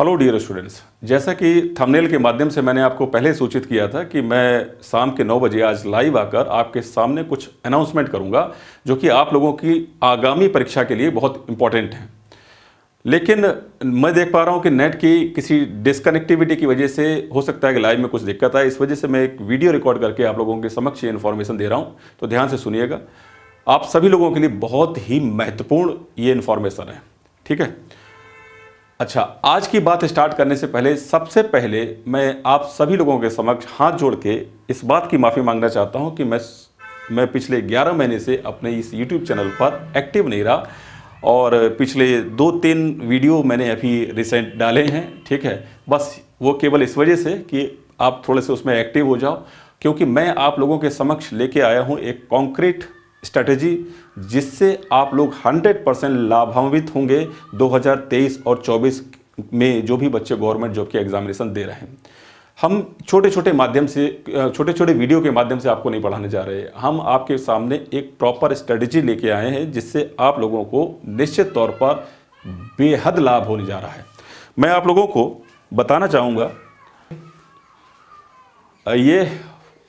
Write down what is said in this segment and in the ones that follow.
Hello dear students जैसा कि thumbnail के माध्यम से मैंने आपको पहले सूचित किया था कि मैं शाम के नौ बजे आज लाइव आकर आपके सामने कुछ अनाउंसमेंट करूंगा जो कि आप लोगों की आगामी परीक्षा के लिए बहुत इंपॉर्टेंट है लेकिन मैं देख पा रहा हूं कि नेट की किसी डिस्कनेक्टिविटी की वजह से हो सकता है कि लाइव में कुछ दिक्कत आए इस वजह से मैं एक वीडियो रिकॉर्ड करके आप लोगों के समक्ष ये इन्फॉर्मेशन दे रहा हूँ तो ध्यान से सुनिएगा आप सभी लोगों के लिए बहुत ही महत्वपूर्ण ये इन्फॉर्मेशन है ठीक है अच्छा आज की बात स्टार्ट करने से पहले सबसे पहले मैं आप सभी लोगों के समक्ष हाथ जोड़ के इस बात की माफ़ी मांगना चाहता हूं कि मैं मैं पिछले 11 महीने से अपने इस YouTube चैनल पर एक्टिव नहीं रहा और पिछले दो तीन वीडियो मैंने अभी रिसेंट डाले हैं ठीक है बस वो केवल इस वजह से कि आप थोड़े से उसमें एक्टिव हो जाओ क्योंकि मैं आप लोगों के समक्ष लेके आया हूँ एक कॉन्क्रीट स्ट्रैटेजी जिससे आप लोग 100 परसेंट लाभान्वित होंगे 2023 और 24 में जो भी बच्चे गवर्नमेंट जॉब के एग्जामिनेशन दे रहे हैं हम छोटे छोटे माध्यम से छोटे छोटे वीडियो के माध्यम से आपको नहीं पढ़ाने जा रहे हम आपके सामने एक प्रॉपर स्ट्रेटजी लेके आए हैं जिससे आप लोगों को निश्चित तौर पर बेहद लाभ होने जा रहा है मैं आप लोगों को बताना चाहूँगा ये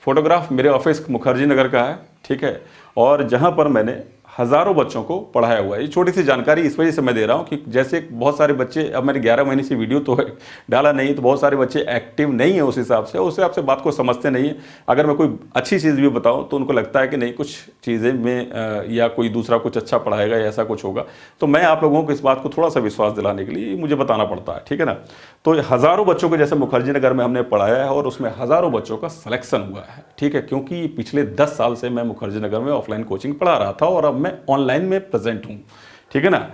फोटोग्राफ मेरे ऑफिस मुखर्जी नगर का है ठीक है और जहाँ पर मैंने हज़ारों बच्चों को पढ़ाया हुआ है ये छोटी सी जानकारी इस वजह से मैं दे रहा हूँ कि जैसे बहुत सारे बच्चे अब मैंने 11 महीने से वीडियो तो डाला नहीं तो बहुत सारे बच्चे एक्टिव नहीं है उस हिसाब से उस हिसाब से बात को समझते नहीं है अगर मैं कोई अच्छी चीज़ भी बताऊँ तो उनको लगता है कि नहीं कुछ चीज़ें में या कोई दूसरा कुछ अच्छा पढ़ाएगा या ऐसा कुछ होगा तो मैं आप लोगों को इस बात को थोड़ा सा विश्वास दिलाने के लिए मुझे बताना पड़ता है ठीक है ना तो हज़ारों बच्चों को जैसे मुखर्जी नगर में हमने पढ़ाया है और उसमें हज़ारों बच्चों का सलेक्शन हुआ है ठीक है क्योंकि पिछले दस साल से मैं मुखर्जी नगर में ऑफलाइन कोचिंग पढ़ा रहा था और अब मैं ऑनलाइन में प्रेजेंट हूं ठीक है ना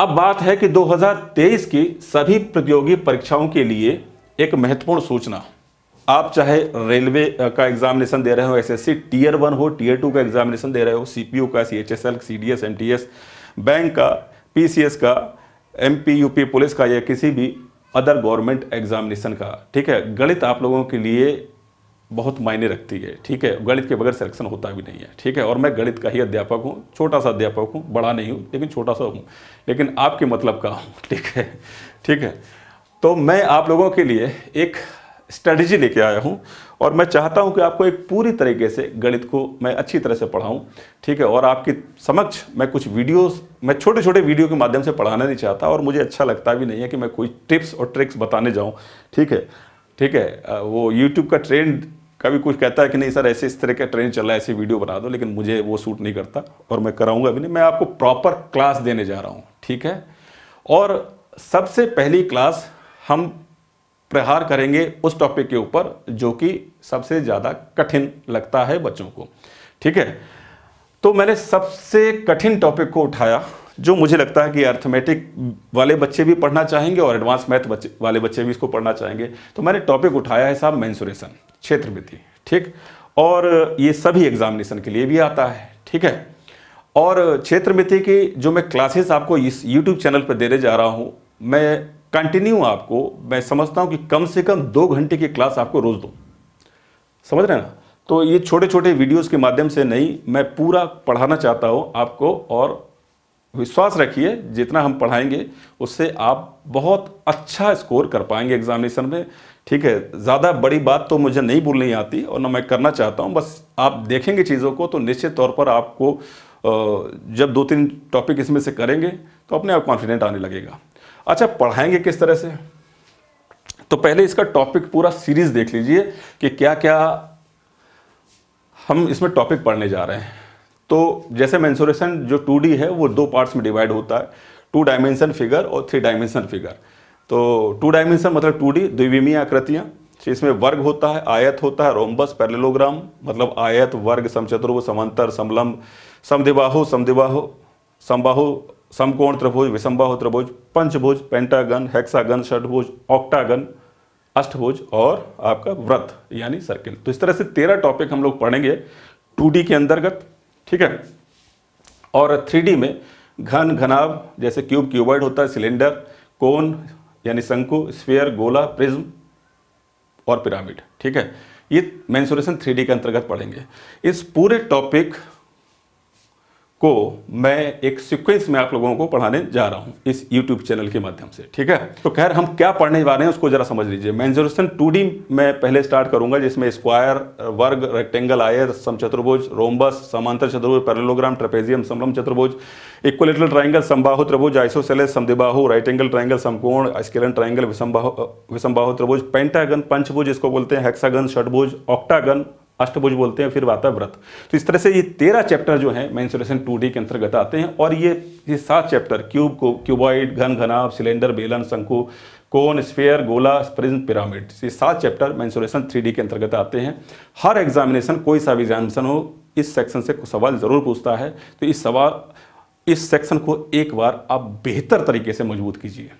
अब बात है कि 2023 की सभी प्रतियोगी परीक्षाओं के लिए एक महत्वपूर्ण सूचना आप चाहे रेलवे का एग्जामिनेशन दे रहे हो एसएससी टीयर वन हो टीयर टू का एग्जामिनेशन दे रहे हो सीपीयू का सीएचएसएल सीडीएस एमटीएस बैंक का पीसीएस का एमपी यूपी पुलिस का या किसी भी अदर गवर्नमेंट एग्जामिनेशन का ठीक है गणित आप लोगों के लिए बहुत मायने रखती है ठीक है गणित के बगैर सिलेक्शन होता भी नहीं है ठीक है और मैं गणित का ही अध्यापक हूँ छोटा सा अध्यापक हूँ बड़ा नहीं हूँ लेकिन छोटा सा हूँ लेकिन आपके मतलब का हूँ ठीक है ठीक है तो मैं आप लोगों के लिए एक स्ट्रेटजी लेके आया हूँ और मैं चाहता हूँ कि आपको एक पूरी तरीके से गणित को मैं अच्छी तरह से पढ़ाऊँ ठीक है और आपकी समक्ष मैं कुछ वीडियोस मैं छोटे छोटे वीडियो के माध्यम से पढ़ाना नहीं चाहता और मुझे अच्छा लगता भी नहीं है कि मैं कोई टिप्स और ट्रिक्स बताने जाऊँ ठीक है ठीक है वो यूट्यूब का ट्रेंड कभी कुछ कहता है कि नहीं सर ऐसे इस तरह का ट्रेन चल रहा है ऐसी वीडियो बना दो लेकिन मुझे वो सूट नहीं करता और मैं कराऊंगा भी नहीं मैं आपको प्रॉपर क्लास देने जा रहा हूँ ठीक है और सबसे पहली क्लास हम प्रहार करेंगे उस टॉपिक के ऊपर जो कि सबसे ज़्यादा कठिन लगता है बच्चों को ठीक है तो मैंने सबसे कठिन टॉपिक को उठाया जो मुझे लगता है कि अर्थमेटिक वाले बच्चे भी पढ़ना चाहेंगे और एडवांस मैथ बच्चे वाले बच्चे भी इसको पढ़ना चाहेंगे तो मैंने टॉपिक उठाया है साहब मैंसुरेशन क्षेत्रवृत्ति ठीक और ये सभी एग्जामिनेशन के लिए भी आता है ठीक है और क्षेत्रमिति की जो मैं क्लासेस आपको इस यूट्यूब चैनल पर देने जा रहा हूँ मैं कंटिन्यू आपको मैं समझता हूँ कि कम से कम दो घंटे की क्लास आपको रोज़ दूँ समझ रहे हैं ना तो ये छोटे छोटे वीडियोस के माध्यम से नहीं मैं पूरा पढ़ाना चाहता हूँ आपको और विश्वास रखिए जितना हम पढ़ाएंगे उससे आप बहुत अच्छा स्कोर कर पाएंगे एग्जामिनेशन में ठीक है ज़्यादा बड़ी बात तो मुझे नहीं बोलनी आती और ना मैं करना चाहता हूँ बस आप देखेंगे चीज़ों को तो निश्चित तौर पर आपको जब दो तीन टॉपिक इसमें से करेंगे तो अपने आप कॉन्फिडेंट आने लगेगा अच्छा पढ़ाएंगे किस तरह से तो पहले इसका टॉपिक पूरा सीरीज देख लीजिए कि क्या क्या हम इसमें टॉपिक पढ़ने जा रहे हैं तो जैसे मैंसोरेशन जो टू है वो दो पार्ट्स में डिवाइड होता है टू डायमेंशन फिगर और थ्री डायमेंशन फिगर तो टू डायमेंशन मतलब टू डी द्विविमीय आकृतियाँ इसमें वर्ग होता है आयत होता है रोमबस पैरेलोग्राम मतलब आयत वर्ग समचतुर्भुज समांतर समलम्ब समदिबाहु समदिबाहु समबाहु समकोण त्रिभुज विषमबाहु त्रिभुज पंचभुज पेंटागन हेक्सागन षटभुज ऑक्टागन अष्टभुज और आपका व्रत यानी सर्किल तो इस तरह से तेरह टॉपिक हम लोग पढ़ेंगे टू के अंतर्गत ठीक है और थ्री में घन घनाव जैसे क्यूब क्यूबॉइड होता है सिलेंडर कोन यानी शंकु स्फेयर गोला प्रिज्म और पिरामिड ठीक है ये मैंसुरेशन थ्री के अंतर्गत पढ़ेंगे इस पूरे टॉपिक को मैं एक सीक्वेंस में आप लोगों को पढ़ाने जा रहा हूं इस यूट्यूब चैनल के माध्यम से ठीक है तो खैर हम क्या पढ़ने जा रहे हैं उसको जरा समझ लीजिए मैं टू डी मैं पहले स्टार्ट करूंगा जिसमें स्क्वायर वर्ग रेक्टेंगल आयर समचतुर्भुज रोमबस समांतर चतुर्भुज पैरेलोग्राम ट्रपेजियम समलम चतुर्भुज इक्वलिटल ट्राइंगल समबाहु त्रिभुज आइसोसेलेस समदिबाहु राइट एंगल ट्राइंगल समकोण स्केलन ट्राइंगल विषमबाहु विषमबाहु त्रिभुज पेंटागन पंचभुज इसको बोलते हैं हेक्सागन षटभुज ऑक्टागन अष्टभुज बोलते हैं फिर आता है व्रत तो इस तरह से ये तेरह चैप्टर जो है मैंसुरेशन टू डी के अंतर्गत आते हैं और ये ये सात चैप्टर क्यूब को क्यूबॉइड घन घनाव सिलेंडर बेलन शंकु कोन स्पेयर गोला स्प्रिज पिरामिड ये सात चैप्टर मैंसुरेशन थ्री डी के अंतर्गत आते हैं हर एग्जामिनेशन कोई सा भी एग्जामिनेशन हो इस सेक्शन से सवाल ज़रूर पूछता है तो इस सवाल इस सेक्शन को एक बार आप बेहतर तरीके से मजबूत कीजिए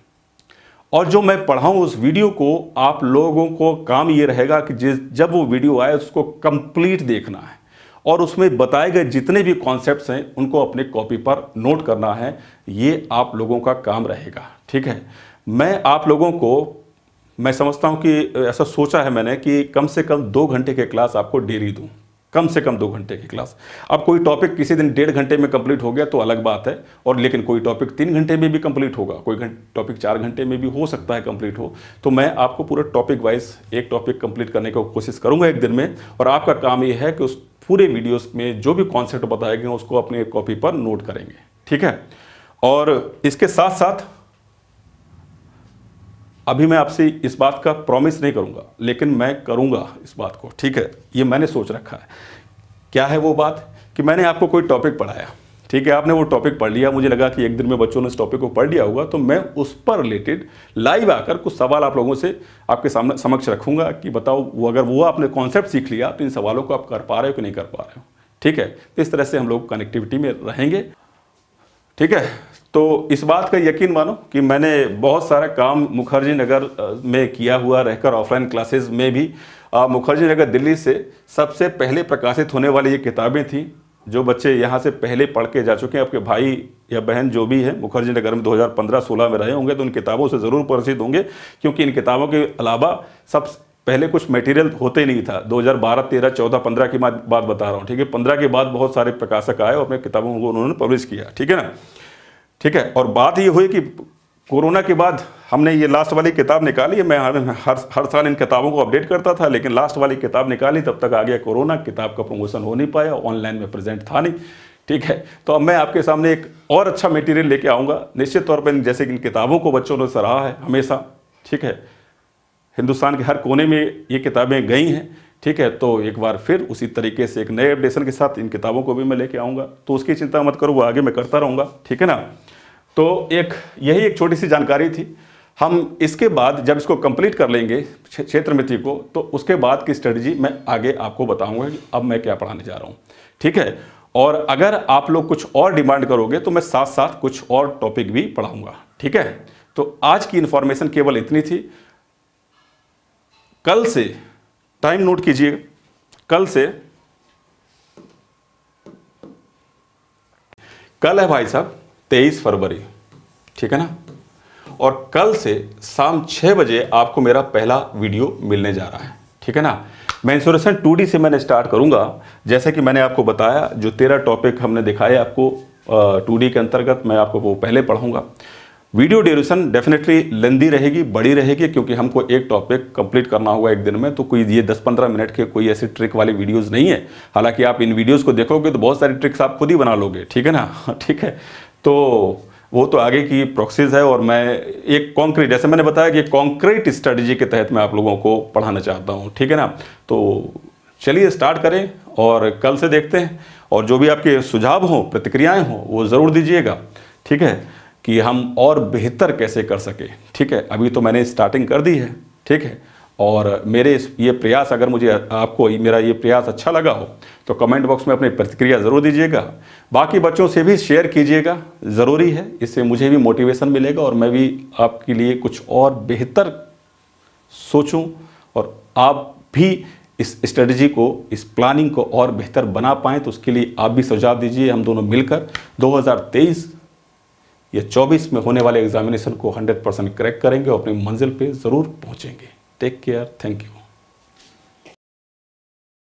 और जो मैं पढ़ाऊँ उस वीडियो को आप लोगों को काम ये रहेगा कि जिस जब वो वीडियो आए उसको कंप्लीट देखना है और उसमें बताए गए जितने भी कॉन्सेप्ट्स हैं उनको अपने कॉपी पर नोट करना है ये आप लोगों का काम रहेगा ठीक है मैं आप लोगों को मैं समझता हूँ कि ऐसा सोचा है मैंने कि कम से कम दो घंटे के क्लास आपको डेली दूँ कम से कम दो घंटे की क्लास अब कोई टॉपिक किसी दिन डेढ़ घंटे में कंप्लीट हो गया तो अलग बात है और लेकिन कोई टॉपिक तीन घंटे में भी कंप्लीट होगा कोई टॉपिक चार घंटे में भी हो सकता है कंप्लीट हो तो मैं आपको पूरा टॉपिक वाइज एक टॉपिक कंप्लीट करने की कोशिश करूंगा एक दिन में और आपका काम यह है कि उस पूरे वीडियोस में जो भी कॉन्सेप्ट बताए गए उसको अपने कॉपी पर नोट करेंगे ठीक है और इसके साथ साथ अभी मैं आपसे इस बात का प्रॉमिस नहीं करूंगा लेकिन मैं करूँगा इस बात को ठीक है ये मैंने सोच रखा है क्या है वो बात कि मैंने आपको कोई टॉपिक पढ़ाया ठीक है आपने वो टॉपिक पढ़ लिया मुझे लगा कि एक दिन में बच्चों ने इस टॉपिक को पढ़ लिया होगा तो मैं उस पर रिलेटेड लाइव आकर कुछ सवाल आप लोगों से आपके सामने समक्ष रखूंगा कि बताओ वो अगर वो आपने कॉन्सेप्ट सीख लिया तो इन सवालों को आप कर पा रहे हो कि नहीं कर पा रहे हो ठीक है तो इस तरह से हम लोग कनेक्टिविटी में रहेंगे ठीक है तो इस बात का यकीन मानो कि मैंने बहुत सारा काम मुखर्जी नगर में किया हुआ रहकर ऑफलाइन क्लासेस में भी मुखर्जी नगर दिल्ली से सबसे पहले प्रकाशित होने वाली ये किताबें थीं जो बच्चे यहाँ से पहले पढ़ के जा चुके हैं आपके भाई या बहन जो भी है मुखर्जी नगर में 2015-16 में रहे होंगे तो उन किताबों से ज़रूर परिचित होंगे क्योंकि इन किताबों के अलावा सब पहले कुछ मटेरियल होते नहीं था 2012, 13, 14, 15 की बात बता रहा हूँ ठीक है 15 के बाद बहुत सारे प्रकाशक आए और अपने किताबों को उन्होंने पब्लिश किया ठीक है ना ठीक है और बात ये हुई कि कोरोना के बाद हमने ये लास्ट वाली किताब निकाली है मैं हर हर हर साल इन किताबों को अपडेट करता था लेकिन लास्ट वाली किताब निकाली तब तक आ गया कोरोना किताब का प्रमोशन हो नहीं पाया ऑनलाइन में प्रेजेंट था नहीं ठीक है तो अब मैं आपके सामने एक और अच्छा मटेरियल लेके आऊँगा निश्चित तौर पर जैसे कि इन किताबों को बच्चों ने सराहा है हमेशा ठीक है हिंदुस्तान के हर कोने में ये किताबें गई हैं ठीक है तो एक बार फिर उसी तरीके से एक नए अपडेशन के साथ इन किताबों को भी मैं लेके आऊँगा तो उसकी चिंता मत करूँ वो आगे मैं करता रहूँगा ठीक है ना तो एक यही एक छोटी सी जानकारी थी हम इसके बाद जब इसको कंप्लीट कर लेंगे क्षेत्र मिति को तो उसके बाद की स्ट्रेटजी मैं आगे आपको बताऊंगा कि अब मैं क्या पढ़ाने जा रहा हूं ठीक है और अगर आप लोग कुछ और डिमांड करोगे तो मैं साथ साथ कुछ और टॉपिक भी पढ़ाऊंगा ठीक है तो आज की इन्फॉर्मेशन केवल इतनी थी कल से टाइम नोट कीजिए कल से कल है भाई साहब तेईस फरवरी ठीक है ना और कल से शाम छः बजे आपको मेरा पहला वीडियो मिलने जा रहा है ठीक है ना मैं इंसोरेशन टू से मैंने स्टार्ट करूंगा जैसे कि मैंने आपको बताया जो तेरह टॉपिक हमने दिखाए आपको टू के अंतर्गत मैं आपको वो पहले पढ़ूंगा वीडियो ड्यूरेशन डेफिनेटली लेंदी रहेगी बड़ी रहेगी क्योंकि हमको एक टॉपिक कंप्लीट करना होगा एक दिन में तो कोई ये 10-15 मिनट के कोई ऐसी ट्रिक वाली वीडियोस नहीं है हालांकि आप इन वीडियोस को देखोगे तो बहुत सारी ट्रिक्स आप खुद ही बना लोगे ठीक है ना ठीक है तो वो तो आगे की प्रोसेस है और मैं एक कॉन्क्रीट जैसे मैंने बताया कि कॉन्क्रीट स्ट्रेटजी के तहत मैं आप लोगों को पढ़ाना चाहता हूँ ठीक है ना तो चलिए स्टार्ट करें और कल से देखते हैं और जो भी आपके सुझाव हों प्रतिक्रियाएं हों वो ज़रूर दीजिएगा ठीक है कि हम और बेहतर कैसे कर सकें ठीक है अभी तो मैंने स्टार्टिंग कर दी है ठीक है और मेरे इस ये प्रयास अगर मुझे आपको मेरा ये प्रयास अच्छा लगा हो तो कमेंट बॉक्स में अपनी प्रतिक्रिया ज़रूर दीजिएगा बाकी बच्चों से भी शेयर कीजिएगा ज़रूरी है इससे मुझे भी मोटिवेशन मिलेगा और मैं भी आपके लिए कुछ और बेहतर सोचूं और आप भी इस स्ट्रेटजी को इस प्लानिंग को और बेहतर बना पाएँ तो उसके लिए आप भी सुझाव दीजिए हम दोनों मिलकर दो या चौबीस में होने वाले एग्जामिनेशन को हंड्रेड परसेंट क्रैक करेंगे और अपनी मंजिल पर ज़रूर पहुँचेंगे Take care. Thank you.